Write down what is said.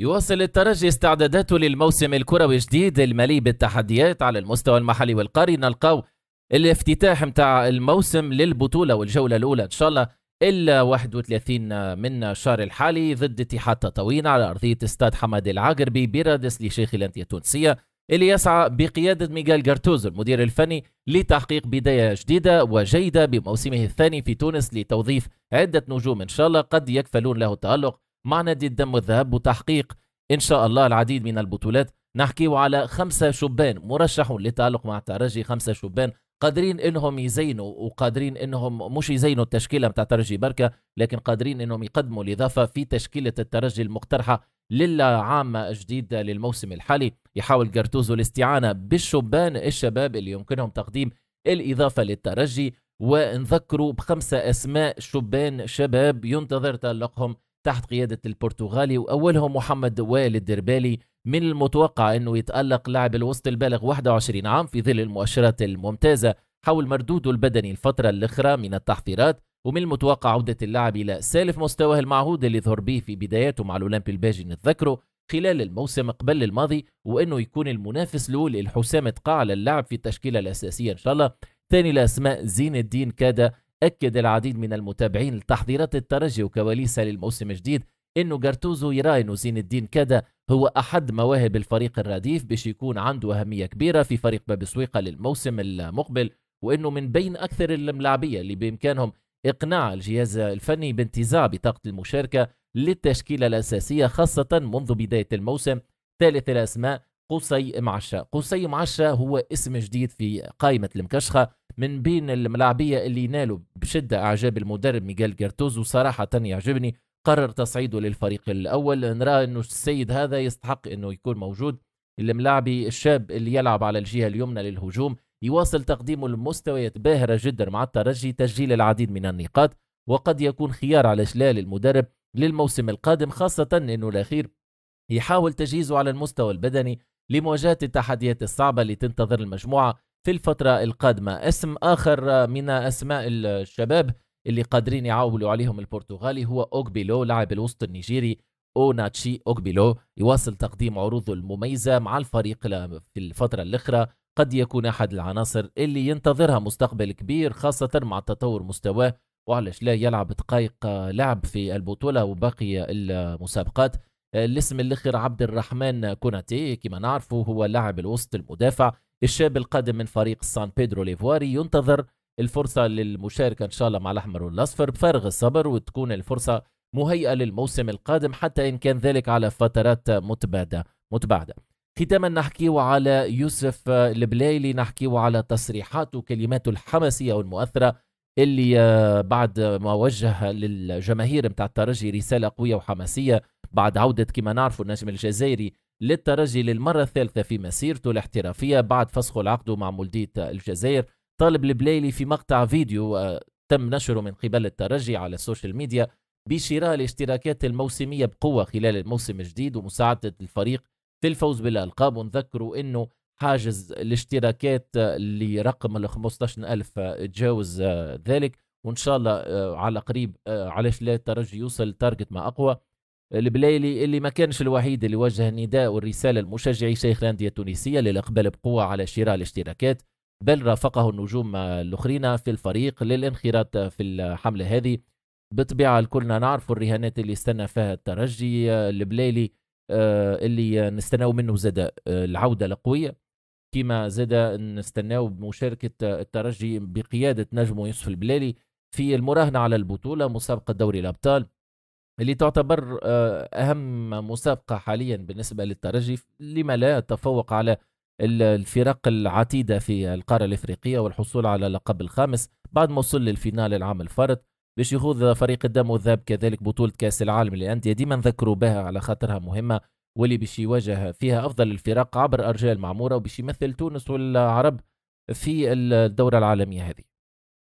يواصل الترجي استعداداته للموسم الكروي الجديد المليء بالتحديات على المستوى المحلي والقاري نلقاو الافتتاح متاع الموسم للبطولة والجولة الأولى إن شاء الله إلا 31 من شهر الحالي ضد اتحاد تطاوين على أرضية استاد حماد العقربي برادس لشيخ الأندية التونسية اللي يسعى بقيادة ميغال جارتوزو المدير الفني لتحقيق بداية جديدة وجيدة بموسمه الثاني في تونس لتوظيف عدة نجوم إن شاء الله قد يكفلون له التألق مع نادي الدم والذهب وتحقيق إن شاء الله العديد من البطولات نحكيو على خمسة شبان مرشحون للتألق مع الترجي خمسة شبان قادرين انهم يزينوا وقادرين انهم مش يزينوا التشكيله بتاع الترجي بركه لكن قادرين انهم يقدموا الاضافه في تشكيله الترجي المقترحه للعام الجديد للموسم الحالي يحاول جرتوزو الاستعانه بالشبان الشباب اللي يمكنهم تقديم الاضافه للترجي ونذكروا بخمسه اسماء شبان شباب ينتظر تألقهم تحت قيادة البرتغالي وأولهم محمد وائل الدربالي من المتوقع أنه يتألق لاعب الوسط البالغ 21 عام في ظل المؤشرات الممتازة حول مردوده البدني الفترة الأخرى من التحضيرات ومن المتوقع عودة اللاعب إلى سالف مستواه المعهود اللي ظهر به في بداياته مع الأولمبي الباجي نتذكره خلال الموسم قبل الماضي وأنه يكون المنافس له للحسام تقاع على اللعب في التشكيلة الأساسية إن شاء الله ثاني الأسماء زين الدين كادا أكد العديد من المتابعين لتحضيرات الترجي وكواليسها للموسم الجديد إنه جارتوزو يرى إنه زين الدين كدا هو أحد مواهب الفريق الرديف باش يكون عنده أهمية كبيرة في فريق باب سويقة للموسم المقبل وإنه من بين أكثر الملاعبية اللي بإمكانهم إقناع الجهاز الفني بانتزاع بطاقة المشاركة للتشكيلة الأساسية خاصة منذ بداية الموسم ثالث الأسماء قصي معشة قصي معشة هو اسم جديد في قائمة المكشخة من بين الملاعبية اللي نالوا بشدة أعجاب المدرب ميغيل جيرتوز وصراحة يعجبني قرر تصعيده للفريق الأول نرى أنه السيد هذا يستحق أنه يكون موجود الملاعبي الشاب اللي يلعب على الجهة اليمنى للهجوم يواصل تقديم لمستويات باهرة جدا مع الترجي تسجيل العديد من النقاط وقد يكون خيار على شلال المدرب للموسم القادم خاصة أنه الأخير يحاول تجهيزه على المستوى البدني لمواجهة التحديات الصعبة اللي تنتظر المجموعة في الفترة القادمة اسم آخر من أسماء الشباب اللي قادرين يعولوا عليهم البرتغالي هو أوكبيلو لاعب الوسط النيجيري أوناتشي أوكبيلو يواصل تقديم عروضه المميزة مع الفريق في الفترة الأخرى قد يكون أحد العناصر اللي ينتظرها مستقبل كبير خاصة مع تطور مستواه وعلاش لا يلعب دقائق لعب في البطولة وباقي المسابقات الاسم الاخر عبد الرحمن كوناتي كما نعرفه هو لاعب الوسط المدافع الشاب القادم من فريق سان بيدرو ليفواري ينتظر الفرصه للمشاركه ان شاء الله مع الاحمر والاصفر بفارغ الصبر وتكون الفرصه مهيئه للموسم القادم حتى ان كان ذلك على فترات متباده متباعده ختاما نحكيو على يوسف البلايلي نحكيو على تصريحاته وكلماته الحماسيه والمؤثره اللي بعد ما وجه للجماهير متاع الترجي رساله قويه وحماسيه بعد عودة كما نعرفوا النجم الجزائري للترجي للمرة الثالثة في مسيرته الاحترافية بعد فسخ العقد مع مولدية الجزائر طالب البلايلي في مقطع فيديو آه، تم نشره من قبل الترجي على السوشيال ميديا بشراء الاشتراكات الموسمية بقوة خلال الموسم الجديد ومساعدة الفريق في الفوز بالألقاب ونذكروا أنه حاجز الاشتراكات آه، لرقم ال 15000 تجاوز آه، ذلك وان شاء الله على قريب علاش لا الترجي يوصل تارجت ما اقوى البلايلي اللي ما كانش الوحيد اللي وجه النداء والرسالة لمشجعي شيخ الأندية التونسية للإقبال بقوة على شراء الاشتراكات بل رافقه النجوم الآخرين في الفريق للانخراط في الحملة هذه بطبيعه الكلنا نعرف الرهانات اللي استنى فيها الترجي البلايلي آه، اللي نستناو منه زاد العودة القوية كما زاد نستناو بمشاركة الترجي بقيادة نجمه يوسف البلالي في المراهنة على البطولة مسابقة دوري الأبطال اللي تعتبر آه، أهم مسابقة حاليا بالنسبة للترجي لما لا التفوق على الفرق العتيدة في القارة الإفريقية والحصول على اللقب الخامس بعد ما وصل للفينال العام الفارط باش يخوض فريق الدم والذهب كذلك بطولة كأس العالم للأندية ديما نذكروا بها على خاطرها مهمة واللي باش يواجه فيها أفضل الفرق عبر أرجاء المعمورة وباش يمثل تونس والعرب في الدورة العالمية هذه